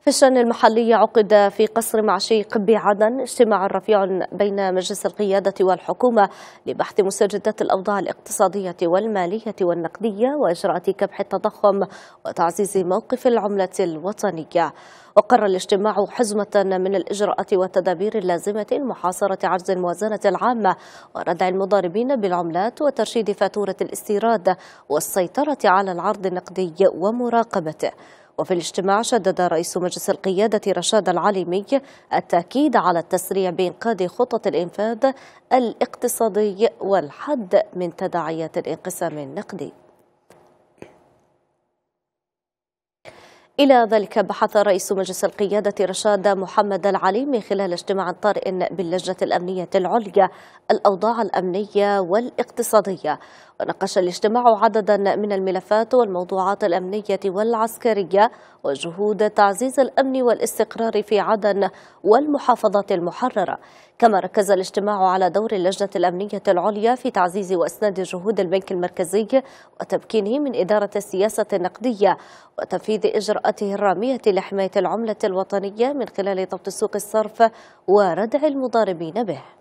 في الشأن المحلي عقد في قصر معشيق بعدن اجتماع رفيع بين مجلس القيادة والحكومة لبحث مستجدات الأوضاع الاقتصادية والمالية والنقدية وإجراءات كبح التضخم وتعزيز موقف العملة الوطنية وقر الاجتماع حزمة من الإجراءات والتدابير اللازمة لمحاصرة عجز الموازنة العامة وردع المضاربين بالعملات وترشيد فاتورة الاستيراد والسيطرة على العرض النقدي ومراقبته وفي الاجتماع شدد رئيس مجلس القيادة رشاد العليمي التأكيد على التسريع بإنقاذ خطط الإنفاذ الاقتصادي والحد من تداعيات الانقسام النقدي إلى ذلك بحث رئيس مجلس القيادة رشاد محمد العلي من خلال اجتماع طارئ باللجنة الأمنية العليا الأوضاع الأمنية والاقتصادية وناقش الاجتماع عددا من الملفات والموضوعات الأمنية والعسكرية وجهود تعزيز الأمن والاستقرار في عدن والمحافظات المحررة كما ركز الاجتماع على دور اللجنة الأمنية العليا في تعزيز وإسناد جهود البنك المركزي وتمكينه من إدارة السياسة النقدية وتنفيذ إجراءات إجراءاته الرامية لحماية العملة الوطنية من خلال ضبط سوق الصرف وردع المضاربين به